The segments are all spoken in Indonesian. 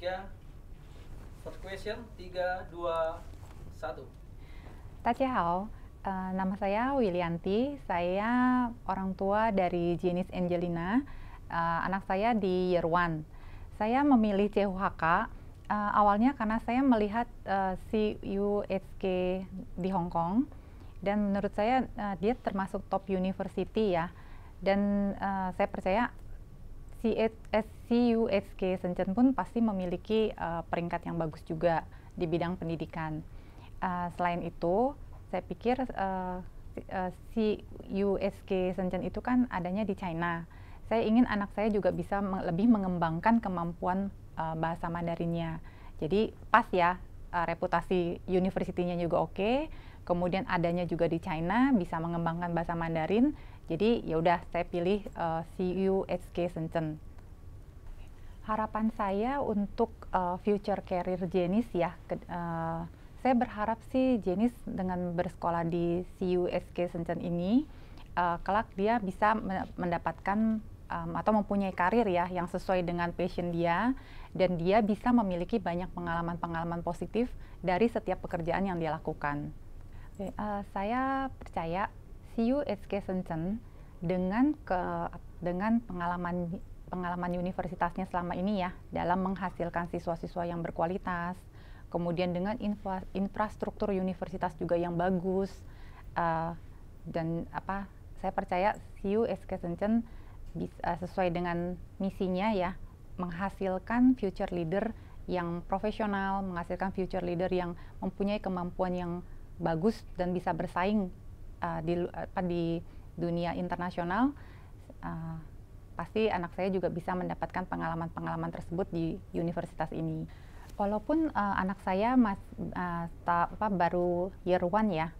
tiga first question tiga dua satu 大家好 Uh, eh, nama saya Wilianti, saya orang tua dari jenis Angelina, uh, anak saya di Year One. Saya memilih CUHK uh, eh, awalnya karena saya melihat uh, CUHK di Hong Kong dan menurut saya uh, dia termasuk top university ya dan uh, saya percaya SCUSG Shenzhen pun pasti memiliki uh, peringkat yang bagus juga di bidang pendidikan. Uh, selain itu, saya pikir uh, eh, CUSK Shenzhen itu kan adanya di China. Saya ingin anak saya juga bisa lebih mengembangkan kemampuan uh, bahasa Mandarinnya. Jadi pas ya uh, reputasi universitinya juga oke. Okay. Kemudian adanya juga di China bisa mengembangkan bahasa Mandarin. Jadi ya udah saya pilih uh, eh, CUHK Shenzhen. Harapan saya untuk uh, future career Jenis ya, ke, uh, saya berharap sih Jenis dengan bersekolah di CUSK Shenzhen ini uh, kelak dia bisa mendapatkan um, atau mempunyai karir ya yang sesuai dengan passion dia dan dia bisa memiliki banyak pengalaman-pengalaman positif dari setiap pekerjaan yang dia lakukan. Okay, uh, eh, saya percaya CU Education dengan ke dengan pengalaman pengalaman universitasnya selama ini ya dalam menghasilkan siswa-siswa yang berkualitas, kemudian dengan infra, infrastruktur universitas juga yang bagus uh, dan apa saya percaya CU Education bisa, eh, sesuai dengan misinya ya menghasilkan future leader yang profesional, menghasilkan future leader yang mempunyai kemampuan yang bagus dan bisa bersaing uh, di eh, apa di dunia internasional. Uh, pasti anak saya juga bisa mendapatkan pengalaman-pengalaman tersebut di universitas ini. Walaupun uh, anak saya mas uh, ta, apa, baru year one ya,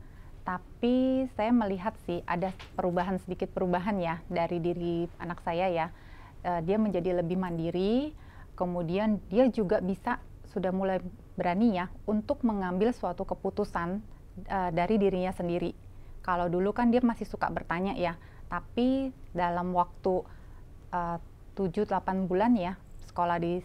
tapi saya melihat sih ada perubahan sedikit perubahan ya dari diri anak saya ya. Uh, dia menjadi lebih mandiri, kemudian dia juga bisa sudah mulai berani ya untuk mengambil suatu keputusan uh, dari dirinya sendiri. Kalau dulu kan dia masih suka bertanya ya, tapi dalam waktu eh, uh, 7-8 bulan ya sekolah di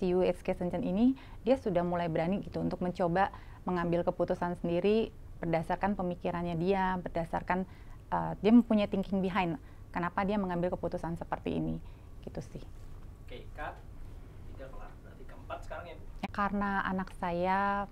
CUHK Senjen ini, dia sudah mulai berani gitu untuk mencoba mengambil keputusan sendiri berdasarkan pemikirannya dia, berdasarkan uh, dia mempunyai thinking behind kenapa dia mengambil keputusan seperti ini, gitu sih. Oke, Kak, tiga kelar, berarti keempat sekarang ya? Karena anak saya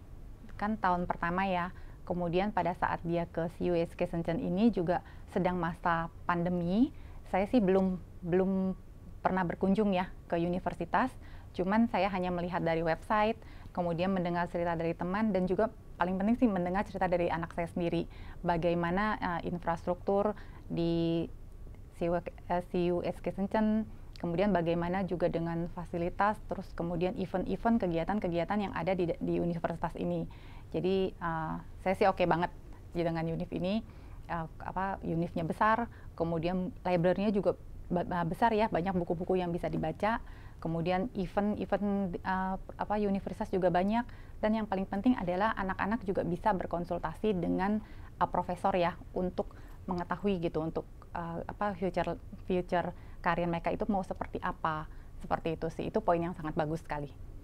kan tahun pertama ya, kemudian pada saat dia ke CUSK Shenzhen ini juga sedang masa pandemi, saya sih belum belum pernah berkunjung ya ke universitas, cuman saya hanya melihat dari website, kemudian mendengar cerita dari teman dan juga paling penting sih mendengar cerita dari anak saya sendiri bagaimana uh, infrastruktur di CUSK eh, Sencen kemudian bagaimana juga dengan fasilitas terus kemudian event-event kegiatan-kegiatan yang ada di, di universitas ini jadi uh, saya sih oke okay banget dengan Unif ini uh, apa Unifnya besar kemudian library-nya juga besar ya banyak buku-buku yang bisa dibaca kemudian event-event uh, apa universitas juga banyak dan yang paling penting adalah anak-anak juga bisa berkonsultasi dengan uh, profesor ya untuk mengetahui gitu untuk uh, apa future future karir mereka itu mau seperti apa seperti itu sih itu poin yang sangat bagus sekali.